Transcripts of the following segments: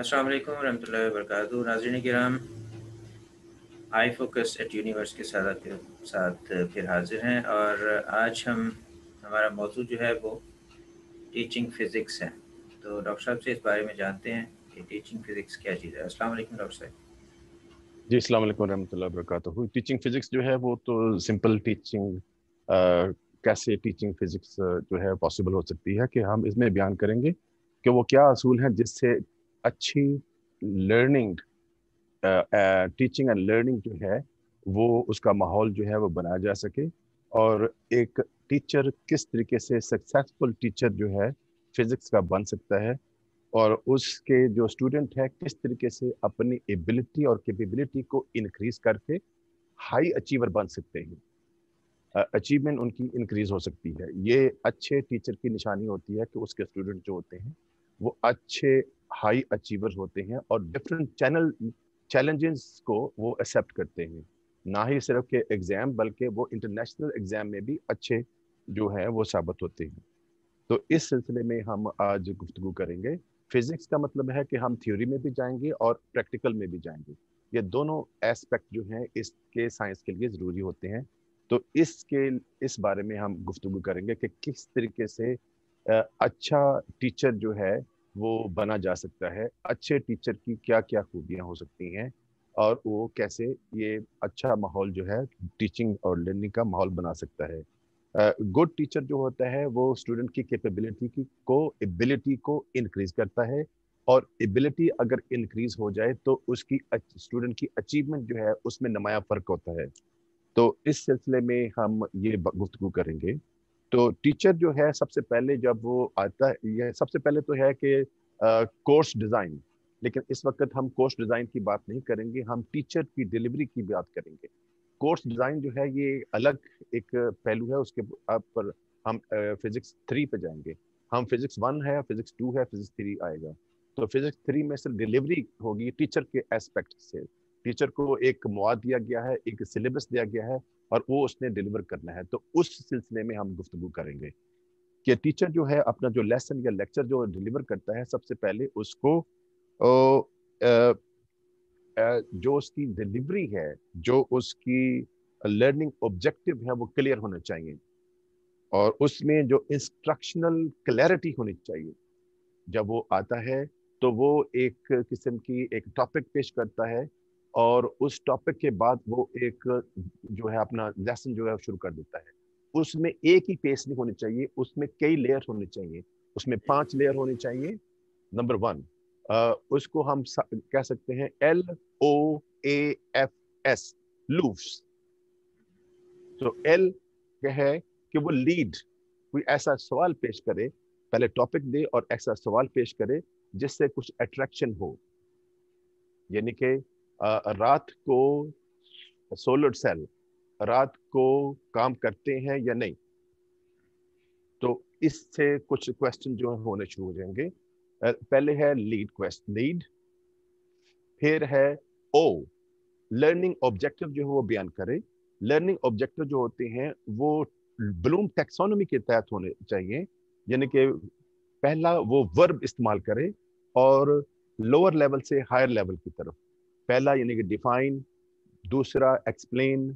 अस्सलाम वालेकुम रहमतुल्लाहि वबरकातु नाजरीन किराम आई फोकस एट यूनिवर्स के साथ के साथ फिर हाजिर हैं और आज हम हमारा मौजूद जो है वो टीचिंग फिज़िक्स है तो डॉक्टर साहब से इस बारे में जानते हैं कि टीचिंग फिज़िक्स क्या चीज़ है अस्सलाम डॉक्टर साहब जी अस्सलाम वालेकुम रहमतुल्लाहि टीचिंग फिज़िक्स जो है वो तो सिंपल टीचिंग आ, कैसे टीचिंग फिज़िक्स जो है पॉसिबल हो सकती है कि हम इसमें बयान करेंगे कि वो क्या असूल हैं जिससे अच्छी लर्निंग टीचिंग एंड लर्निंग जो है वो उसका माहौल जो है वो बनाया जा सके और एक टीचर किस तरीके से सक्सेसफुल टीचर जो है फिजिक्स का बन सकता है और उसके जो स्टूडेंट है किस तरीके से अपनी एबिलिटी और कैपेबिलिटी को इनक्रीज करके हाई अचीवर बन सकते हैं अचीवमेंट उनकी इंक्रीज हो सकती है ये अच्छे टीचर की निशानी होती है कि उसके स्टूडेंट जो होते हैं वो अच्छे हाई अचीवर होते हैं और डिफरेंट चैनल चैलेंजेस को वो एक्सेप्ट करते हैं ना ही सिर्फ के एग्ज़ाम बल्कि वो इंटरनेशनल एग्ज़ाम में भी अच्छे जो हैं वो साबित होते हैं तो इस सिलसिले में हम आज गुफ्तु करेंगे फिज़िक्स का मतलब है कि हम थ्योरी में भी जाएंगे और प्रैक्टिकल में भी जाएंगे ये दोनों एस्पेक्ट जो हैं इसके साइंस के लिए ज़रूरी होते हैं तो इसके इस बारे में हम गुफ्तु करेंगे कि किस तरीके से अच्छा टीचर जो है वो बना जा सकता है अच्छे टीचर की क्या क्या खूबियाँ हो सकती हैं और वो कैसे ये अच्छा माहौल जो है टीचिंग और लर्निंग का माहौल बना सकता है गुड uh, टीचर जो होता है वो स्टूडेंट की कैपेबिलिटी की को एबिलिटी को इनक्रीज़ करता है और एबिलिटी अगर इनक्रीज़ हो जाए तो उसकी स्टूडेंट की अचीवमेंट जो है उसमें नमाया फर्क होता है तो इस सिलसिले में हम ये गुफ्तु करेंगे तो टीचर जो है सबसे पहले जब वो आता है ये सबसे पहले तो है कि कोर्स डिज़ाइन लेकिन इस वक्त हम कोर्स डिज़ाइन की बात नहीं करेंगे हम टीचर की डिलीवरी की बात करेंगे कोर्स डिज़ाइन जो है ये अलग एक पहलू है उसके पर हम फिजिक्स थ्री पे जाएंगे हम फिजिक्स वन है फिजिक्स टू है फिजिक्स थ्री आएगा तो फिजिक्स थ्री में सिर्फ डिलीवरी होगी टीचर के एस्पेक्ट से टीचर को एक मवाद दिया गया है एक सिलेबस दिया गया है और वो उसने डिलीवर करना है तो उस सिलसिले में हम गुफ्तु करेंगे कि टीचर जो है अपना जो लेसन या लेक्चर जो डिलीवर करता है सबसे पहले उसको ओ, आ, जो उसकी डिलीवरी है जो उसकी लर्निंग ऑब्जेक्टिव है वो क्लियर होना चाहिए और उसमें जो इंस्ट्रक्शनल क्लैरिटी होनी चाहिए जब वो आता है तो वो एक किस्म की एक टॉपिक पेश करता है और उस टॉपिक के बाद वो एक जो है अपना लेसन जो है शुरू कर देता है उसमें एक ही पेज नहीं होनी चाहिए उसमें कई लेयर होने चाहिए उसमें पांच लेयर होने चाहिए नंबर वन उसको हम कह सकते हैं L O A F S loafs तो एल है कि वो लीड कोई ऐसा सवाल पेश करे पहले टॉपिक दे और ऐसा सवाल पेश करे जिससे कुछ अट्रैक्शन हो यानी कि रात को सोलर सेल रात को काम करते हैं या नहीं तो इससे कुछ क्वेश्चन जो है होने शुरू हो जाएंगे पहले है लीड क्वेश्चन लीड फिर है ओ लर्निंग ऑब्जेक्टिव जो है वो बयान करें लर्निंग ऑब्जेक्टिव जो होते हैं वो ब्लूम टेक्सोनोमी के तहत होने चाहिए यानी कि पहला वो वर्ब इस्तेमाल करे और लोअर लेवल से हायर लेवल की तरफ पहला यानी कि डिफाइन दूसरा एक्सप्लेन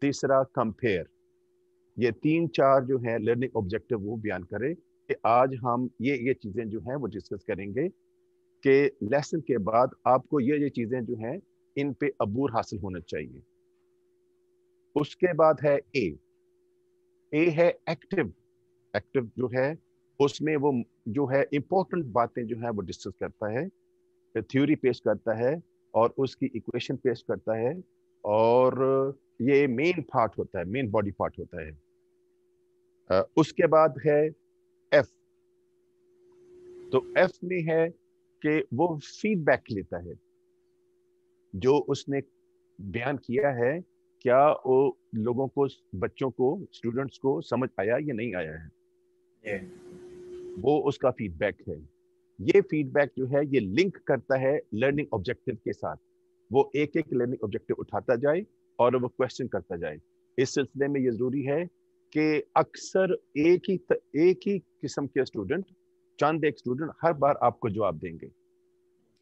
तीसरा कंपेयर ये तीन चार जो है लर्निंग ऑब्जेक्टिव वो बयान करें कि आज हम ये ये चीज़ें जो हैं वो डिस्कस करेंगे कि लेसन के बाद आपको ये ये चीज़ें जो हैं इन पे अबूर हासिल होना चाहिए उसके बाद है ए ए है एक्टिव एक्टिव जो है उसमें वो जो है इम्पोर्टेंट बातें जो है वो डिस्कस करता है थ्योरी पेश करता है और उसकी इक्वेशन पेश करता है और ये मेन पार्ट होता है मेन बॉडी पार्ट होता है उसके बाद है एफ तो एफ में है कि वो फीडबैक लेता है जो उसने बयान किया है क्या वो लोगों को बच्चों को स्टूडेंट्स को समझ आया या नहीं आया है yeah. वो उसका फीडबैक है ये फीडबैक जो है ये लिंक करता है लर्निंग ऑब्जेक्टिव के साथ वो एक एक लर्निंग ऑब्जेक्टिव उठाता जाए और वो क्वेश्चन करता जाए इस सिलसिले में ये जरूरी है कि अक्सर एक ही एक ही किस्म के स्टूडेंट चंद एक स्टूडेंट हर बार आपको जवाब देंगे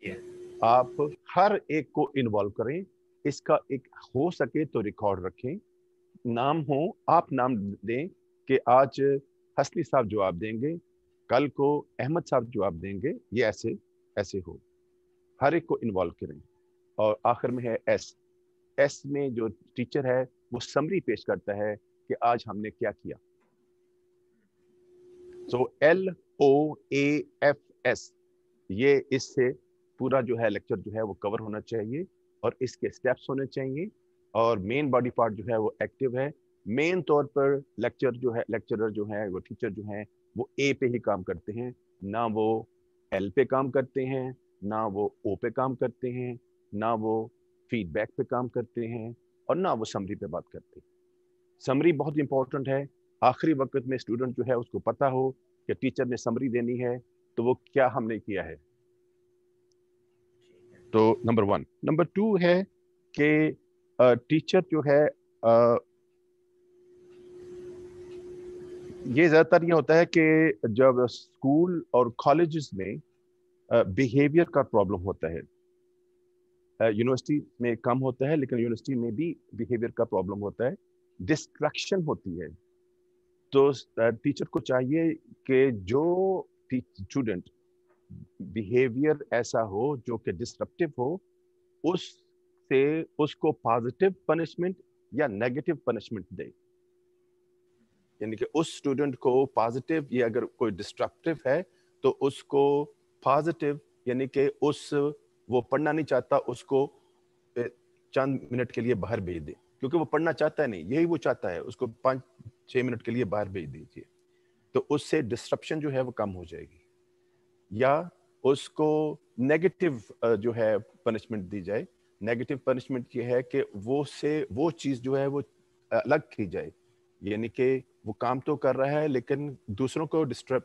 yeah. आप हर एक को इन्वॉल्व करें इसका एक हो सके तो रिकॉर्ड रखें नाम हो आप नाम दें कि आज हसनी साहब जवाब देंगे कल को अहमद साहब जवाब देंगे ये ऐसे ऐसे हो हर एक को इन्वॉल्व करें और आखिर में है एस एस में जो टीचर है वो समरी पेश करता है कि आज हमने क्या किया so L O A F S ये इससे पूरा जो है लेक्चर जो है वो कवर होना चाहिए और इसके स्टेप्स होने चाहिए और मेन बॉडी पार्ट जो है वो एक्टिव है मेन तौर पर लेक्चर जो है लेक्चरर जो है वो टीचर जो है वो ए पे ही काम करते हैं ना वो एल पे काम करते हैं ना वो ओ पे काम करते हैं ना वो फीडबैक पे काम करते हैं और ना वो समरी पे बात करते हैं समरी बहुत इंपॉर्टेंट है आखिरी वक्त में स्टूडेंट जो है उसको पता हो कि टीचर ने समरी देनी है तो वो क्या हमने किया है तो नंबर वन नंबर टू है कि टीचर जो है ये ज़्यादातर ये होता है कि जब स्कूल और कॉलेज में बिहेवियर का प्रॉब्लम होता है यूनिवर्सिटी में कम होता है लेकिन यूनिवर्सिटी में भी बिहेवियर का प्रॉब्लम होता है डिस्ट्रैक्शन होती है तो टीचर को चाहिए कि जो स्टूडेंट बिहेवियर ऐसा हो जो कि डिस्ट्रप्टिव हो उससे उसको पॉजिटिव पनिशमेंट या नेगेटिव पनिशमेंट दे यानी कि उस स्टूडेंट को पॉजिटिव या अगर कोई डिस्ट्रक्टिव है तो उसको पॉजिटिव यानी कि उस वो पढ़ना नहीं चाहता उसको चंद मिनट के लिए बाहर भेज दें क्योंकि वो पढ़ना चाहता है नहीं यही वो चाहता है उसको पाँच छः मिनट के लिए बाहर भेज दीजिए तो उससे डिस्ट्रप्शन जो है वो कम हो जाएगी या उसको नेगेटिव जो है पनिशमेंट दी जाए नेगेटिव पनिशमेंट ये है कि वो से वो चीज़ जो है वो अलग की जाए यानी कि वो काम तो कर रहा है लेकिन दूसरों को डिस्टर्ब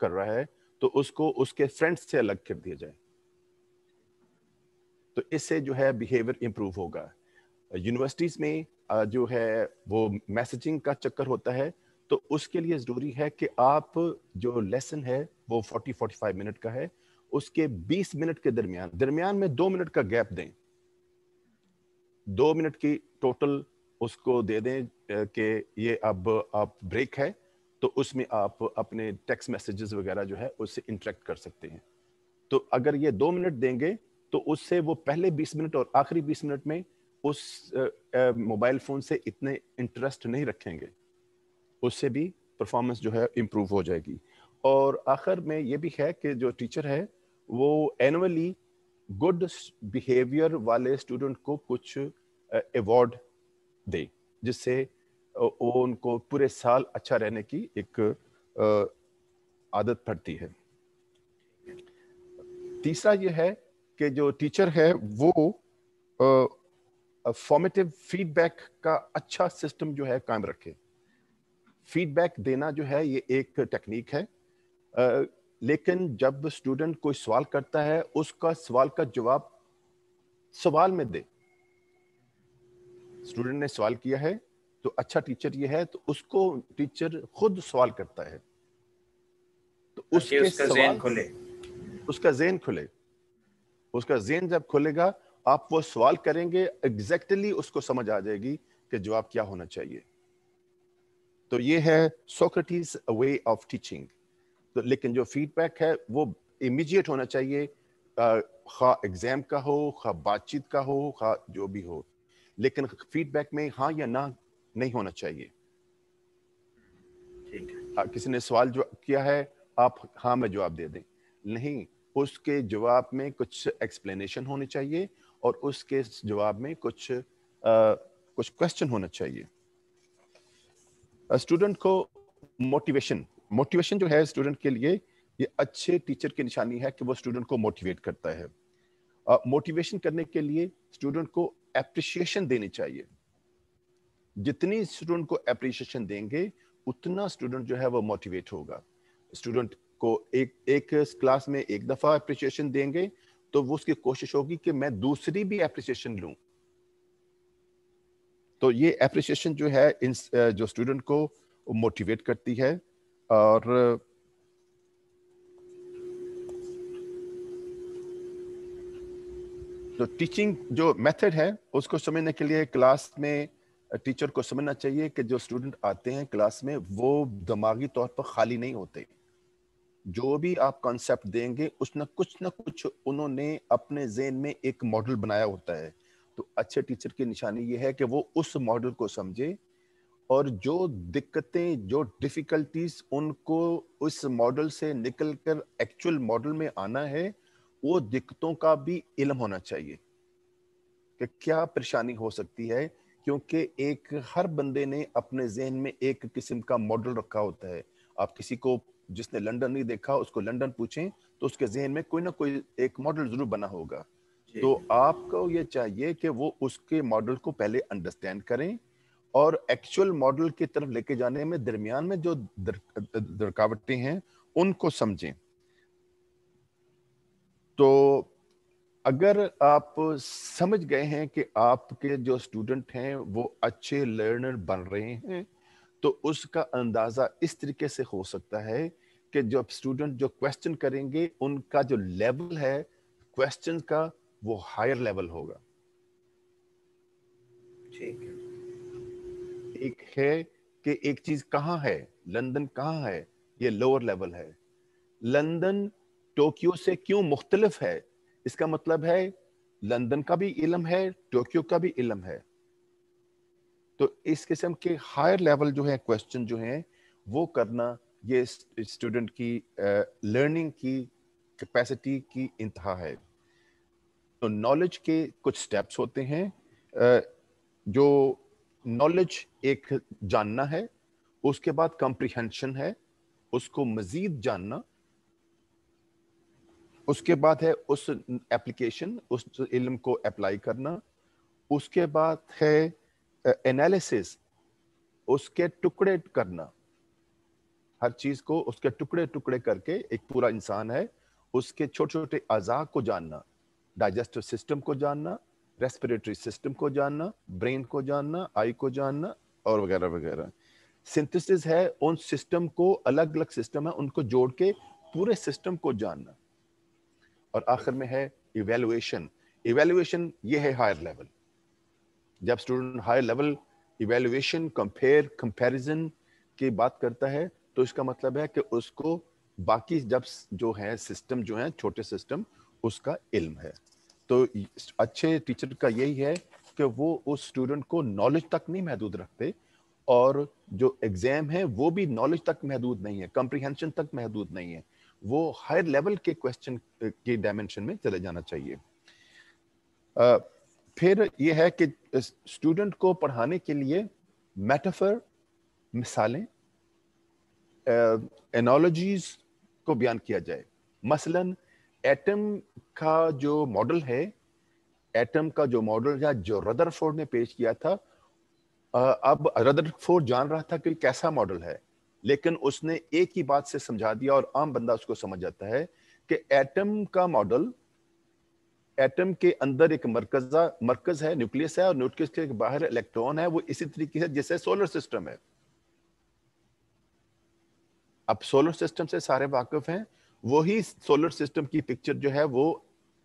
कर रहा है तो उसको उसके फ्रेंड्स से अलग कर दिया जाए तो इससे जो है बिहेवियर इंप्रूव होगा यूनिवर्सिटीज में जो है वो मैसेजिंग का चक्कर होता है तो उसके लिए ज़रूरी है कि आप जो लेसन है वो 40-45 मिनट का है उसके 20 मिनट के दरमियान दरमियान में दो मिनट का गैप दें दो मिनट की टोटल उसको दे दें कि ये अब आप ब्रेक है तो उसमें आप अपने टेक्स्ट मैसेजेस वगैरह जो है उससे इंटरेक्ट कर सकते हैं तो अगर ये दो मिनट देंगे तो उससे वो पहले बीस मिनट और आखिरी बीस मिनट में उस मोबाइल फ़ोन से इतने इंटरेस्ट नहीं रखेंगे उससे भी परफॉर्मेंस जो है इम्प्रूव हो जाएगी और आखिर में ये भी है कि जो टीचर है वो एनुअली गुड बिहेवियर वाले स्टूडेंट को कुछ अवार्ड दे जिससे वो उनको पूरे साल अच्छा रहने की एक आदत पड़ती है तीसरा ये है कि जो टीचर है वो फॉर्मेटिव फीडबैक का अच्छा सिस्टम जो है कायम रखे फीडबैक देना जो है ये एक टेक्निक है आ, लेकिन जब स्टूडेंट कोई सवाल करता है उसका सवाल का जवाब सवाल में दे स्टूडेंट ने सवाल किया है तो अच्छा टीचर ये है तो उसको टीचर खुद सवाल करता है तो उसके उसका सवाल खुले उसका जेन खुले उसका जेन जब खुलेगा आप वो सवाल करेंगे एग्जैक्टली exactly उसको समझ आ जाएगी कि जवाब क्या होना चाहिए तो ये है सोक्रेटिस वे ऑफ टीचिंग तो लेकिन जो फीडबैक है वो इमीजिएट होना चाहिए खा एग्जाम का हो खा बातचीत का हो खा जो भी हो लेकिन फीडबैक में हाँ या ना नहीं होना चाहिए आ, हाँ, किसी ने सवाल जो किया है आप हाँ में जवाब दे दें नहीं उसके जवाब में कुछ एक्सप्लेनेशन होनी चाहिए और उसके जवाब में कुछ आ, कुछ क्वेश्चन होना चाहिए स्टूडेंट को मोटिवेशन मोटिवेशन जो है स्टूडेंट के लिए ये अच्छे टीचर की निशानी है कि वो स्टूडेंट को मोटिवेट करता है मोटिवेशन uh, करने के लिए स्टूडेंट को एप्रिशिएशन देनी चाहिए जितनी स्टूडेंट को एप्रिशिएशन देंगे उतना स्टूडेंट जो है वो मोटिवेट होगा स्टूडेंट को एक एक क्लास में एक दफा एप्रिशिएशन देंगे तो वो उसकी कोशिश होगी कि मैं दूसरी भी एप्रिशिएशन लूं तो ये एप्रिशिएशन जो है इन जो स्टूडेंट को मोटिवेट करती है और तो टीचिंग जो मेथड है उसको समझने के लिए क्लास में टीचर को समझना चाहिए कि जो स्टूडेंट आते हैं क्लास में वो दिमागी तौर पर खाली नहीं होते जो भी आप कॉन्सेप्ट देंगे उस ना कुछ ना कुछ उन्होंने अपने जेन में एक मॉडल बनाया होता है तो अच्छे टीचर की निशानी ये है कि वो उस मॉडल को समझे और जो दिक्कतें जो डिफिकल्टीज उनको उस मॉडल से निकलकर एक्चुअल मॉडल में आना है वो दिक्कतों का भी इलम होना चाहिए कि क्या परेशानी हो सकती है क्योंकि एक हर बंदे ने अपने जहन में एक किस्म का मॉडल रखा होता है आप किसी को जिसने लंदन नहीं देखा उसको लंदन पूछें तो उसके जहन में कोई ना कोई एक मॉडल जरूर बना होगा तो आपको ये चाहिए कि वो उसके मॉडल को पहले अंडरस्टैंड करें और एक्चुअल मॉडल की तरफ लेके जाने में दरमियान में जो दर, हैं उनको समझें तो अगर आप समझ गए हैं कि आपके जो स्टूडेंट हैं वो अच्छे लर्नर बन रहे हैं तो उसका अंदाज़ा इस तरीके से हो सकता है कि जो स्टूडेंट जो क्वेश्चन करेंगे उनका जो लेवल है क्वेश्चन का वो हायर लेवल होगा ठीक है एक है कि एक चीज कहाँ है लंदन कहाँ है ये लोअर लेवल है लंदन टोक्यो से क्यों मुख्तलिफ है इसका मतलब है लंदन का भी इलम है टोक्यो का भी इलम है तो इस किस्म के हायर लेवल जो है क्वेश्चन जो है वो करना ये स्टूडेंट की लर्निंग की कैपेसिटी की इंतहा है तो नॉलेज के कुछ स्टेप्स होते हैं जो नॉलेज एक जानना है उसके बाद कॉम्प्रिहेंशन है उसको मज़ीद जानना उसके बाद है उस एप्लीकेशन उस इल्म को अप्लाई करना उसके बाद है एनालिसिस उसके टुकड़े करना हर चीज को उसके टुकड़े टुकड़े करके एक पूरा इंसान है उसके छोटे छोटे अजा को जानना डाइजेस्टिव सिस्टम को जानना रेस्पिरेटरी सिस्टम को जानना ब्रेन को जानना आई को जानना और वगैरह वगैरह सिंथेसिस है उन सिस्टम को अलग अलग सिस्टम है उनको जोड़ के पूरे सिस्टम को जानना और आखिर में है इवेलुएशन इवेलुएशन ये है हायर लेवल जब student higher level evaluation compare comparison की बात करता है तो इसका मतलब है कि उसको बाकी जब जो है सिस्टम जो है छोटे सिस्टम उसका इल्म है तो अच्छे टीचर का यही है कि वो उस स्टूडेंट को नॉलेज तक नहीं महदूद रखते और जो एग्ज़ाम है वो भी नॉलेज तक महदूद नहीं है कंप्रीहेंशन तक महदूद नहीं है वो हायर लेवल के क्वेश्चन के डायमेंशन में चले जाना चाहिए आ, फिर ये है कि स्टूडेंट को पढ़ाने के लिए मेटाफर मिसालें एनोलॉजीज को बयान किया जाए मसलन एटम का जो मॉडल है एटम का जो मॉडल है जो रदरफोर्ड ने पेश किया था अब रदरफोर्ड जान रहा था कि कैसा मॉडल है लेकिन उसने एक ही बात से समझा दिया और आम बंदा उसको समझ जाता है कि एटम का मॉडल एटम के अंदर एक मरकजा मरकज है न्यूक्लियस है और न्यूक्लियस के बाहर इलेक्ट्रॉन है वो इसी तरीके से जैसे सोलर सिस्टम है अब सोलर सिस्टम से सारे वाकिफ हैं वही सोलर सिस्टम की पिक्चर जो है वो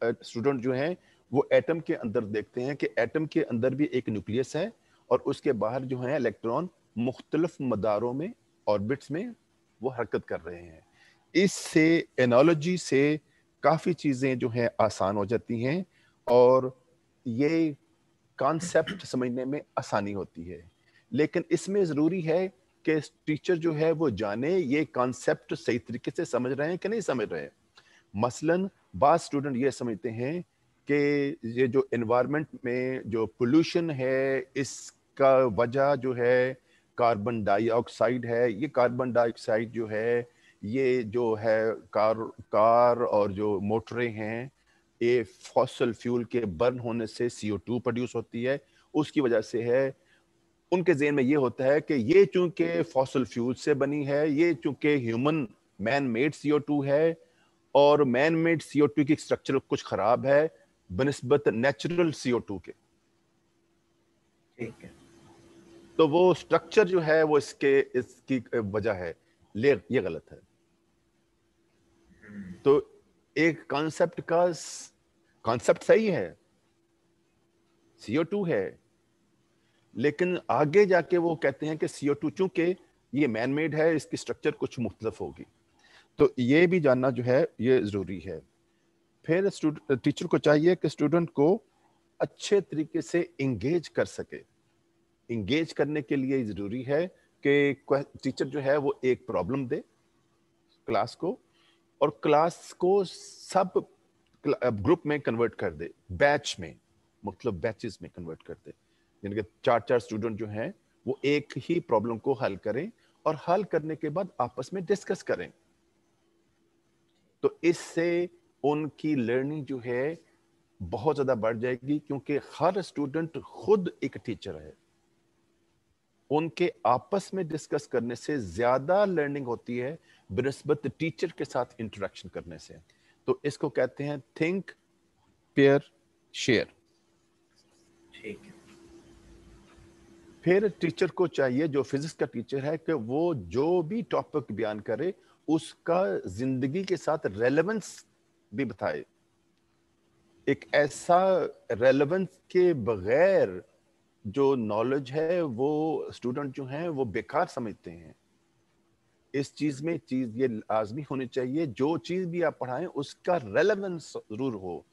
स्टूडेंट जो हैं वो एटम के अंदर देखते हैं कि एटम के अंदर भी एक न्यूक्लियस है और उसके बाहर जो है इलेक्ट्रॉन मुख्तलिफ मदारों में ऑर्बिट्स में वो हरकत कर रहे हैं इससे एनोलॉजी से काफ़ी चीज़ें जो हैं आसान हो जाती हैं और ये कॉन्सेप्ट समझने में आसानी होती है लेकिन इसमें ज़रूरी है कि टीचर जो है वो जाने ये कॉन्सेप्ट सही तरीके से समझ रहे हैं कि नहीं समझ रहे हैं मसलन बाद स्टूडेंट ये समझते हैं कि ये जो इन्वामेंट में जो पोल्यूशन है इसका वजह जो है कार्बन डाइऑक्साइड है ये कार्बन डाइऑक्साइड जो है ये जो है कार कार और जो मोटरें हैं ये फॉसल फ्यूल के बर्न होने से टू प्रोड्यूस होती है उसकी वजह से है उनके जेन में ये होता है कि ये चूंकि फॉसल फ्यूल से बनी है ये चूंकि ह्यूमन मैन मेड टू है और मैन मेड टू की स्ट्रक्चर कुछ खराब है बनस्बत नेचुरल टू के ठीक है तो वो स्ट्रक्चर जो है वो इसके इसकी वजह है ले ये गलत है तो एक कॉन्सेप्ट का कॉन्सेप्ट सही है सीओ टू है लेकिन आगे जाके वो कहते हैं कि सीओ टू चूंकि ये मैन मेड है इसकी स्ट्रक्चर कुछ मुख्तलफ होगी तो ये भी जानना जो है ये ज़रूरी है फिर टीचर को चाहिए कि स्टूडेंट को अच्छे तरीके से इंगेज कर सके इंगेज करने के लिए जरूरी है कि टीचर जो है वो एक प्रॉब्लम दे क्लास को और क्लास को सब ग्रुप में कन्वर्ट कर दे बैच में मतलब बैचेस में कन्वर्ट कर दे यानी कि चार चार स्टूडेंट जो हैं वो एक ही प्रॉब्लम को हल करें और हल करने के बाद आपस में डिस्कस करें तो इससे उनकी लर्निंग जो है बहुत ज्यादा बढ़ जाएगी क्योंकि हर स्टूडेंट खुद एक टीचर है उनके आपस में डिस्कस करने से ज्यादा लर्निंग होती है बृहस्पत टीचर के साथ इंटरेक्शन करने से तो इसको कहते हैं थिंक पेयर शेयर ठीक फिर टीचर को चाहिए जो फिजिक्स का टीचर है कि वो जो भी टॉपिक बयान करे उसका जिंदगी के साथ रेलेवेंस भी बताए एक ऐसा रेलेवेंस के बगैर जो नॉलेज है वो स्टूडेंट जो हैं वो बेकार समझते हैं इस चीज में चीज ये लाजमी होनी चाहिए जो चीज भी आप पढ़ाएं उसका रेलेवेंस जरूर हो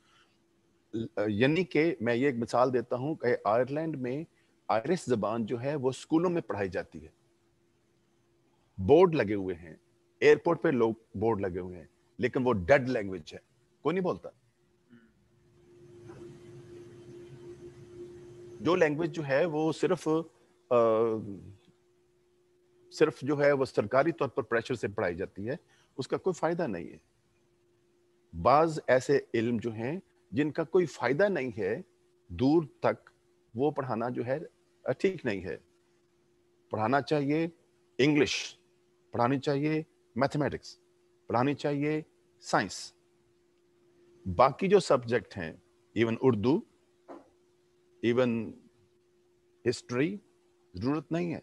यानी कि मैं ये एक मिसाल देता हूं कि आयरलैंड में आयरिश जबान जो है वो स्कूलों में पढ़ाई जाती है बोर्ड लगे हुए हैं एयरपोर्ट पे लोग बोर्ड लगे हुए हैं लेकिन वो डेड लैंग्वेज है कोई नहीं बोलता जो लैंग्वेज जो है वो सिर्फ आ, सिर्फ जो है वो सरकारी तौर पर प्रेशर से पढ़ाई जाती है उसका कोई फायदा नहीं है बाज ऐसे इल्म जो हैं जिनका कोई फायदा नहीं है दूर तक वो पढ़ाना जो है ठीक नहीं है पढ़ाना चाहिए इंग्लिश पढ़ानी चाहिए मैथमेटिक्स पढ़ानी चाहिए साइंस बाकी जो सब्जेक्ट हैं इवन उर्दू इवन हिस्ट्री जरूरत नहीं है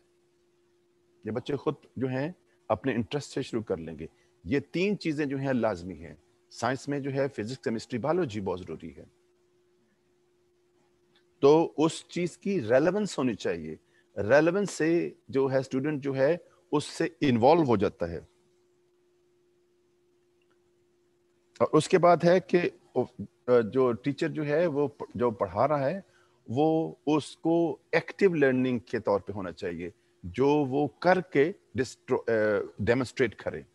ये बच्चे खुद जो हैं अपने इंटरेस्ट से शुरू कर लेंगे ये तीन चीज़ें जो हैं लाजमी हैं साइंस में जो है फिजिक्स केमिस्ट्री बायोलॉजी बहुत ज़रूरी है तो उस चीज़ की रेलेवेंस होनी चाहिए रेलेवेंस से जो है स्टूडेंट जो है उससे इन्वॉल्व हो जाता है और उसके बाद है कि जो टीचर जो है वो जो पढ़ा रहा है वो उसको एक्टिव लर्निंग के तौर पे होना चाहिए जो वो करके डेमोस्ट्रेट करे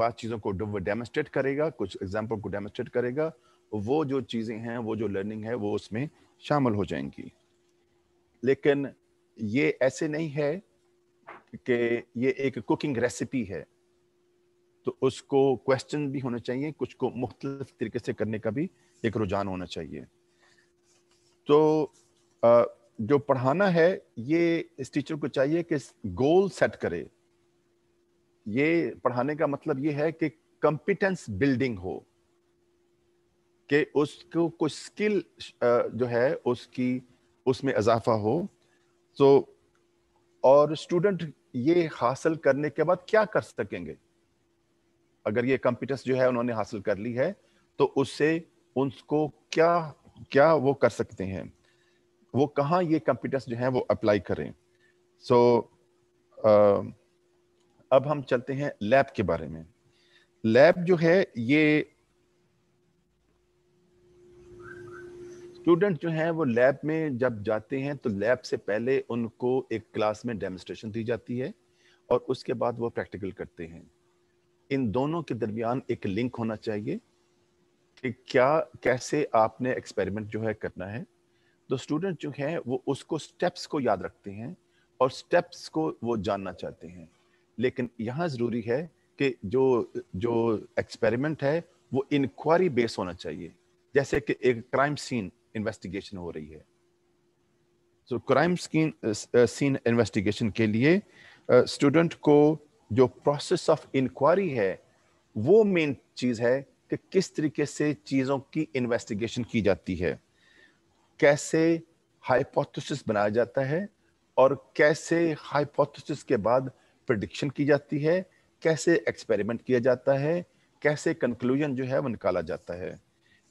बात चीज़ों को डेमोस्ट्रेट करेगा कुछ एग्जाम्पल को डेमोस्ट्रेट करेगा वो जो चीज़ें हैं वो जो लर्निंग है वो उसमें शामिल हो जाएंगी लेकिन ये ऐसे नहीं है कि ये एक कुकिंग रेसिपी है तो उसको क्वेश्चन भी होने चाहिए कुछ को मुख्तलिफ तरीके से करने का भी एक रुझान होना चाहिए तो आ, जो पढ़ाना है ये इस टीचर को चाहिए कि गोल सेट करे ये पढ़ाने का मतलब ये है कि कंपिटेंस बिल्डिंग हो कि उसको कुछ स्किल जो है उसकी उसमें इजाफा हो तो और स्टूडेंट ये हासिल करने के बाद क्या कर सकेंगे अगर ये कंप्यूटर्स जो है उन्होंने हासिल कर ली है तो उससे उनको क्या क्या वो कर सकते हैं वो कहाँ ये कंप्यूटर्स जो हैं वो अप्लाई करें सो so, अब हम चलते हैं लैब के बारे में लैब जो है ये स्टूडेंट जो हैं वो लैब में जब जाते हैं तो लैब से पहले उनको एक क्लास में डेमोस्ट्रेशन दी जाती है और उसके बाद वो प्रैक्टिकल करते हैं इन दोनों के दरमियान एक लिंक होना चाहिए कि क्या कैसे आपने एक्सपेरिमेंट जो है करना है तो स्टूडेंट जो है वो उसको स्टेप्स को याद रखते हैं और स्टेप्स को वो जानना चाहते हैं लेकिन यहाँ ज़रूरी है कि जो जो एक्सपेरिमेंट है वो इंक्वायरी बेस होना चाहिए जैसे कि एक क्राइम सीन इन्वेस्टिगेशन हो रही है so crime scene scene investigation के लिए स्टूडेंट uh, को जो प्रोसेस ऑफ इंक्वायरी है वो मेन चीज़ है कि किस तरीके से चीज़ों की इन्वेस्टिगेशन की जाती है कैसे हाइपोथेसिस बनाया जाता है और कैसे हाइपोथेसिस के बाद प्रडिक्शन की जाती है कैसे एक्सपेरिमेंट किया जाता है कैसे कंक्लूजन जो है वो निकाला जाता है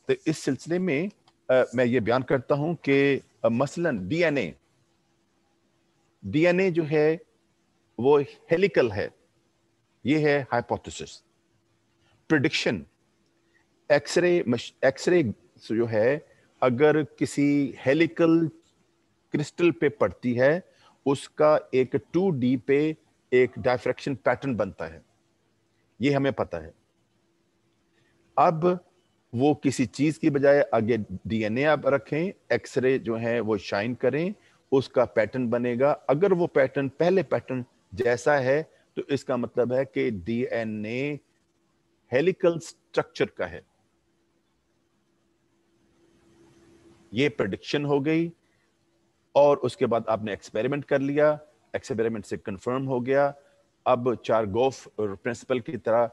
तो इस सिलसिले में आ, मैं ये बयान करता हूं कि मसलन डीएनए डीएनए जो है वो हेलिकल है ये है हाइपोथेसिस प्रिडिक्शन एक्सरे एक्सरे जो है अगर किसी हेलिकल क्रिस्टल पे पड़ती है उसका एक टू डी पे एक डायफ्रेक्शन पैटर्न बनता है ये हमें पता है अब वो किसी चीज की बजाय आगे डीएनए आप रखें एक्सरे जो है वो शाइन करें उसका पैटर्न बनेगा अगर वो पैटर्न पहले पैटर्न जैसा है तो इसका मतलब है कि डीएनए हेलिकल स्ट्रक्चर का है ये प्रडिक्शन हो गई और उसके बाद आपने एक्सपेरिमेंट कर लिया एक्सपेरिमेंट से कंफर्म हो गया अब चार गोफ प्रिंसिपल की तरह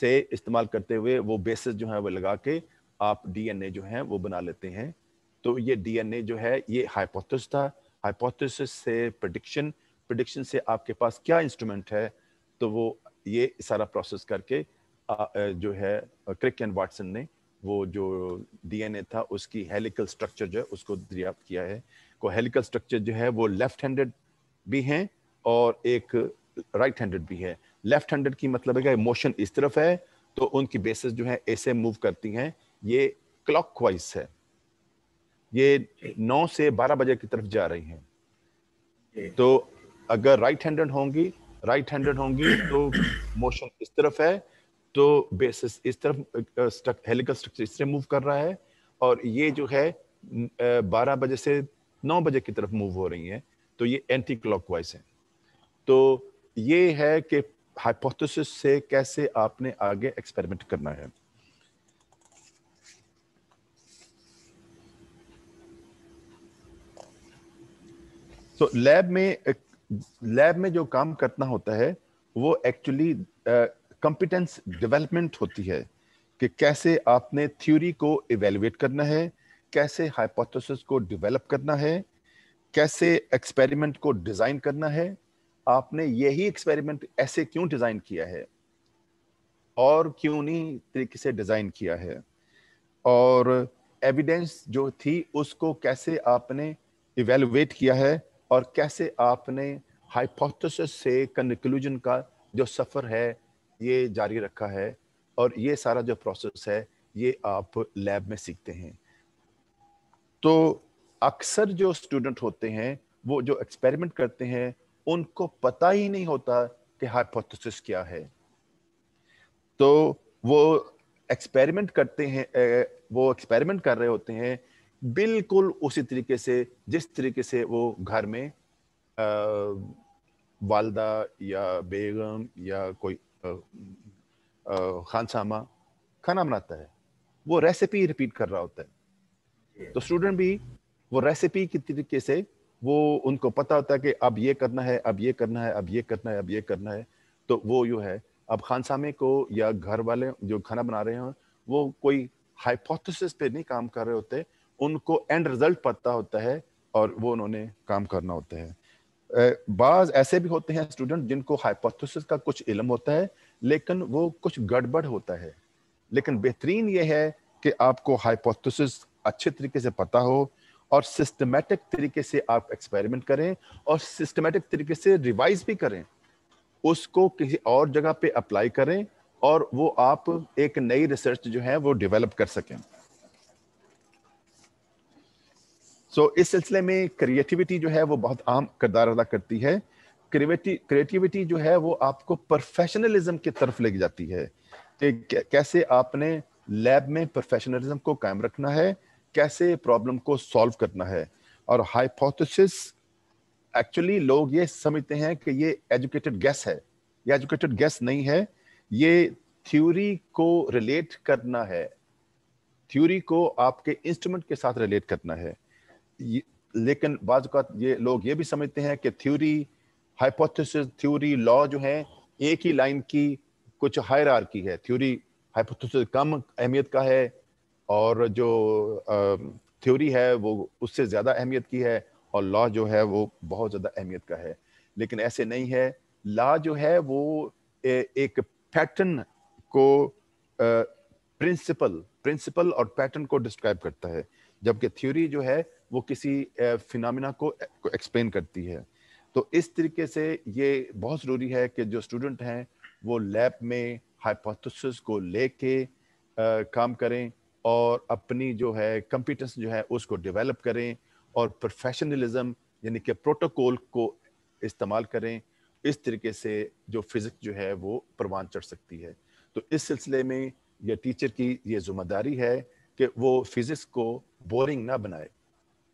से इस्तेमाल करते हुए वो बेसिस जो है वो लगा के आप डीएनए जो है वो बना लेते हैं तो ये डीएनए जो है ये हाइपोथेसिस था हाइपोथेसिस से प्रडिक्शन प्रडिक्शन से आपके पास क्या इंस्ट्रूमेंट है तो वो ये सारा प्रोसेस करके जो है क्रिक एंड वाटसन ने वो जो डीएनए था उसकी हेलिकल स्ट्रक्चर जो है उसको दरियाप्त किया है को हेलिकल स्ट्रक्चर जो है वो लेफ्ट हैंडेड भी हैं और एक राइट हैंडेड भी है लेफ्ट हैंडेड की मतलब है मोशन इस तरफ है तो उनकी बेसिस जो है ऐसे मूव करती हैं ये क्लॉक है ये नौ से बारह बजे की तरफ जा रही हैं तो अगर राइट हैंडेड होंगी राइट हैंडेड होंगी तो मोशन इस तरफ है तो बेसिस इस तरफ हेलिकल स्ट्रक्चर इससे मूव कर रहा है और ये जो है बारह बजे से नौ बजे की तरफ मूव हो रही है तो ये एंटी क्लॉकवाइज है तो ये है कि हाइपोथेसिस से कैसे आपने आगे एक्सपेरिमेंट करना है तो लैब में लैब में जो काम करना होता है वो एक्चुअली कॉम्पिटेंस डेवलपमेंट होती है कि कैसे आपने थ्योरी को इवेलुएट करना है कैसे हाइपोथेसिस को डेवलप करना है कैसे एक्सपेरिमेंट को डिज़ाइन करना है आपने यही एक्सपेरिमेंट ऐसे क्यों डिज़ाइन किया है और क्यों नहीं तरीके से डिज़ाइन किया है और एविडेंस जो थी उसको कैसे आपने इवेलुएट किया है और कैसे आपने हाइपोथेसिस से कंक्लूजन का जो सफ़र है ये जारी रखा है और ये सारा जो प्रोसेस है ये आप लैब में सीखते हैं तो अक्सर जो स्टूडेंट होते हैं वो जो एक्सपेरिमेंट करते हैं उनको पता ही नहीं होता कि हाइपोथेसिस क्या है तो वो एक्सपेरिमेंट करते हैं वो एक्सपेरिमेंट कर रहे होते हैं बिल्कुल उसी तरीके से जिस तरीके से वो घर में वालदा या बेगम या कोई खान सामा खाना बनाता है वो रेसिपी रिपीट कर रहा होता है तो स्टूडेंट भी वो रेसिपी के तरीके से वो उनको पता होता है कि अब ये करना है अब ये करना है अब ये करना है अब ये करना है तो वो यो है अब खान सामे को या घर वाले जो खाना बना रहे हैं वो कोई हाइपोथेसिस पे नहीं काम कर रहे होते उनको एंड रिजल्ट पता होता है और वो उन्होंने काम करना होता है बाज ऐसे भी होते हैं स्टूडेंट जिनको हाइपोथेसिस का कुछ इलम होता है लेकिन वो कुछ गड़बड़ होता है लेकिन बेहतरीन ये है कि आपको हाइपोथेसिस अच्छे तरीके से पता हो और सिस्टमेटिक तरीके से आप एक्सपेरिमेंट करें और सिस्टमेटिक तरीके से रिवाइज भी करें उसको किसी और जगह पे अप्लाई करें और वो आप एक नई रिसर्च जो है वो डेवलप कर सकें सो इस सिलसिले में क्रिएटिविटी जो है वो बहुत आम किरदार अदा करती है क्रिएटिविटी जो है वो आपको प्रोफेशनलिज्म की तरफ ले जाती है कि कैसे आपने लैब में प्रोफेशनलिज्म को कायम रखना है कैसे प्रॉब्लम को सॉल्व करना है और हाइपोथेसिस एक्चुअली लोग ये समझते हैं कि ये एजुकेटेड गैस है ये एजुकेटेड गैस नहीं है ये थ्योरी को रिलेट करना है थ्योरी को आपके इंस्ट्रूमेंट के साथ रिलेट करना है लेकिन बाज ये लोग ये भी समझते हैं कि थ्योरी हाइपोथेसिस थ्योरी लॉ जो है एक ही लाइन की कुछ हायर की है थ्योरी हाइपोथेसिस कम अहमियत का है और जो थ्योरी है वो उससे ज़्यादा अहमियत की है और लॉ जो है वो बहुत ज़्यादा अहमियत का है लेकिन ऐसे नहीं है लॉ जो है वो ए, एक पैटर्न को प्रिंसिपल प्रिंसिपल और पैटर्न को डिस्क्राइब करता है जबकि थ्योरी जो है वो किसी फिनमिना को एक्सप्लेन करती है तो इस तरीके से ये बहुत ज़रूरी है कि जो स्टूडेंट हैं वो लैब में हाइपोथेसिस को लेके काम करें और अपनी जो है कम्पिटेंस जो है उसको डेवलप करें और प्रोफेशनलिज्म यानी कि प्रोटोकॉल को इस्तेमाल करें इस तरीके से जो फिज़िक्स जो है वो परवान चढ़ सकती है तो इस सिलसिले में यह टीचर की ये जिम्मेदारी है कि वो फिज़िक्स को बोरिंग ना बनाए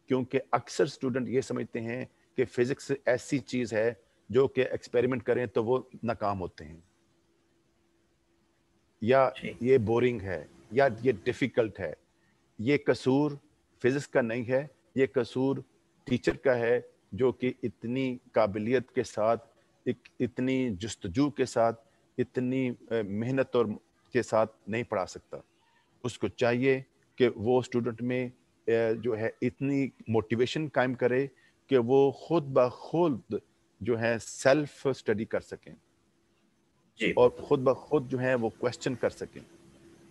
क्योंकि अक्सर स्टूडेंट ये समझते हैं कि फिज़िक्स ऐसी चीज़ है जो कि एक्सपेरिमेंट करें तो वो नाकाम होते हैं या ये बोरिंग है या ये डिफ़िकल्ट है ये कसूर फिज़िक्स का नहीं है ये कसूर टीचर का है जो कि इतनी काबिलियत के साथ इतनी जस्तजू के साथ इतनी मेहनत और के साथ नहीं पढ़ा सकता उसको चाहिए कि वो स्टूडेंट में जो है इतनी मोटिवेशन कायम करे कि वो खुद ब खुद जो है सेल्फ स्टडी कर सकें जी। और खुद ब खुद जो है वो क्वेश्चन कर सकें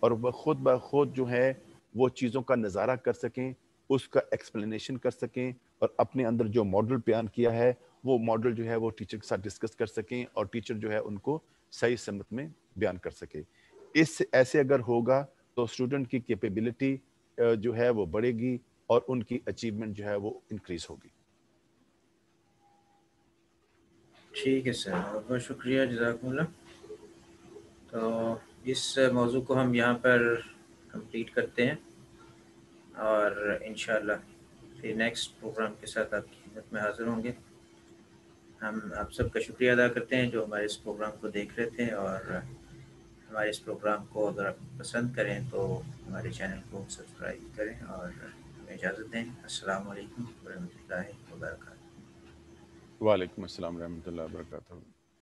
और वह खुद ब खुद जो है वो चीज़ों का नज़ारा कर सकें उसका एक्सप्लेनेशन कर सकें और अपने अंदर जो मॉडल बयान किया है वो मॉडल जो है वो टीचर के साथ डिस्कस कर सकें और टीचर जो है उनको सही समत में बयान कर सके इस ऐसे अगर होगा तो स्टूडेंट की कैपेबिलिटी जो है वो बढ़ेगी और उनकी अचीवमेंट जो है वो इंक्रीज होगी ठीक है सर बहुत बहुत शुक्रिया जजाक तो इस मौजू को हम यहाँ पर कंप्लीट करते हैं और इन फिर नेक्स्ट प्रोग्राम के साथ आपकी खिदमत में हाज़िर होंगे हम आप सब का शुक्रिया अदा करते हैं जो हमारे इस प्रोग्राम को देख रहे थे और हमारे इस प्रोग्राम को अगर आप पसंद करें तो हमारे चैनल को सब्सक्राइब करें और इजाज़त दें असल वरहमल वर्क वालेकुम अस्सलाम रहमतुल्लाहि